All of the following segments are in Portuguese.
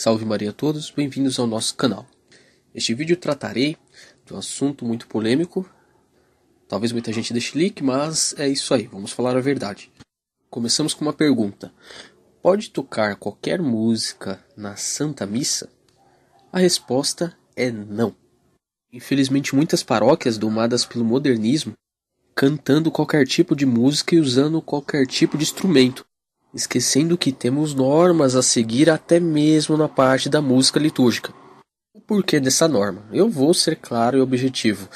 Salve Maria a todos, bem-vindos ao nosso canal. Neste vídeo tratarei de um assunto muito polêmico. Talvez muita gente deixe like, mas é isso aí, vamos falar a verdade. Começamos com uma pergunta: Pode tocar qualquer música na Santa Missa? A resposta é não. Infelizmente, muitas paróquias domadas pelo modernismo cantando qualquer tipo de música e usando qualquer tipo de instrumento, esquecendo que temos normas a seguir até mesmo na parte da música litúrgica. O porquê dessa norma? Eu vou ser claro e objetivo.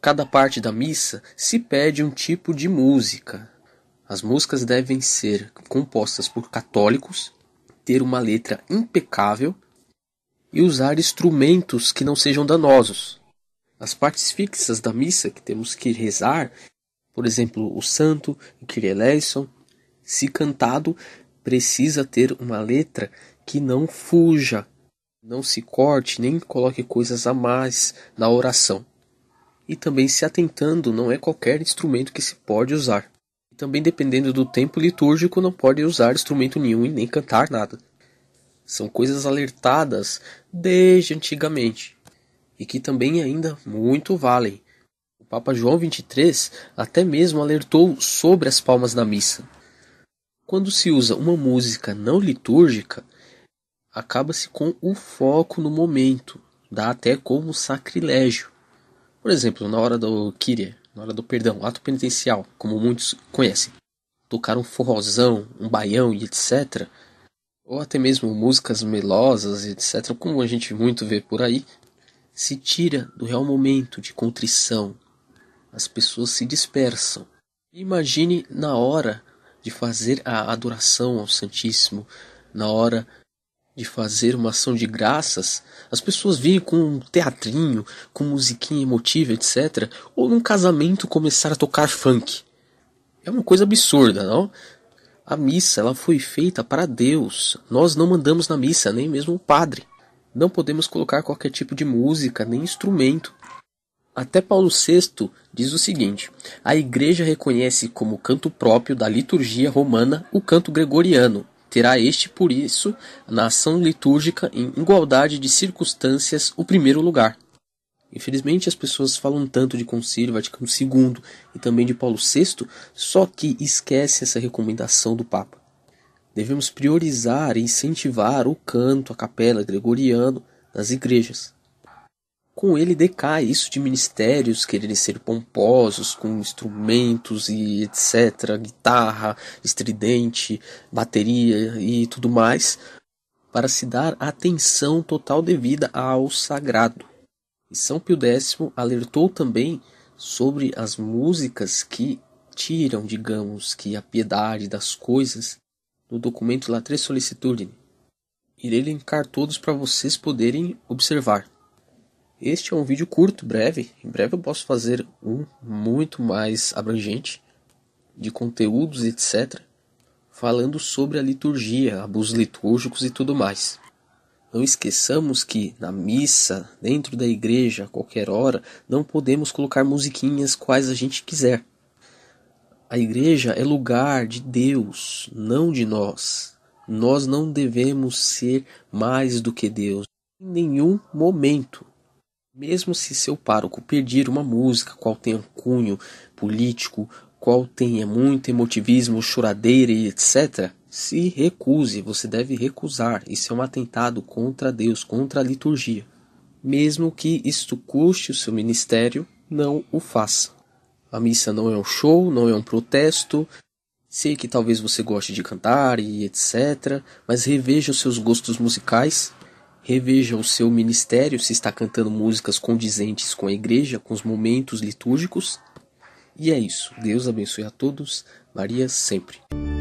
Cada parte da missa se pede um tipo de música. As músicas devem ser compostas por católicos, ter uma letra impecável e usar instrumentos que não sejam danosos. As partes fixas da missa que temos que rezar, por exemplo, o santo, o Kyrie eleison, se cantado, precisa ter uma letra que não fuja, não se corte nem coloque coisas a mais na oração. E também se atentando, não é qualquer instrumento que se pode usar. E também dependendo do tempo litúrgico, não pode usar instrumento nenhum e nem cantar nada. São coisas alertadas desde antigamente e que também ainda muito valem. O Papa João 23 até mesmo alertou sobre as palmas na missa. Quando se usa uma música não litúrgica, acaba-se com o foco no momento, dá até como sacrilégio. Por exemplo, na hora do Kyrie, na hora do perdão, ato penitencial, como muitos conhecem, tocar um forrozão, um baião e etc., ou até mesmo músicas melosas, etc., como a gente muito vê por aí, se tira do real momento de contrição. As pessoas se dispersam. Imagine na hora de fazer a adoração ao Santíssimo, na hora de fazer uma ação de graças, as pessoas vêm com um teatrinho, com musiquinha emotiva, etc. Ou num casamento começar a tocar funk. É uma coisa absurda, não? A missa ela foi feita para Deus. Nós não mandamos na missa, nem mesmo o padre. Não podemos colocar qualquer tipo de música, nem instrumento. Até Paulo VI diz o seguinte: a Igreja reconhece como canto próprio da liturgia romana o canto gregoriano. Terá este, por isso, na ação litúrgica, em igualdade de circunstâncias, o primeiro lugar. Infelizmente, as pessoas falam tanto de Concílio Vaticano II e também de Paulo VI, só que esquece essa recomendação do Papa. Devemos priorizar e incentivar o canto, a capela gregoriano nas igrejas. Com ele decai isso de ministérios quererem ser pomposos com instrumentos e etc, guitarra, estridente, bateria e tudo mais, para se dar atenção total devida ao sagrado. E São Pio X alertou também sobre as músicas que tiram, digamos, que a piedade das coisas no documento latre Tre Solicitudine. Irei linkar todos para vocês poderem observar. Este é um vídeo curto, breve. Em breve eu posso fazer um muito mais abrangente de conteúdos, etc, falando sobre a liturgia, abusos litúrgicos e tudo mais. Não esqueçamos que na missa, dentro da igreja, a qualquer hora, não podemos colocar musiquinhas quais a gente quiser. A igreja é lugar de Deus, não de nós. Nós não devemos ser mais do que Deus em nenhum momento. Mesmo se seu pároco pedir uma música qual tenha cunho político, qual tenha muito emotivismo, choradeira e etc., se recuse, você deve recusar. Isso é um atentado contra Deus, contra a liturgia. Mesmo que isto custe o seu ministério, não o faça. A missa não é um show, não é um protesto. Sei que talvez você goste de cantar e etc., mas reveja os seus gostos musicais Reveja o seu ministério se está cantando músicas condizentes com a igreja, com os momentos litúrgicos. E é isso. Deus abençoe a todos. Maria sempre.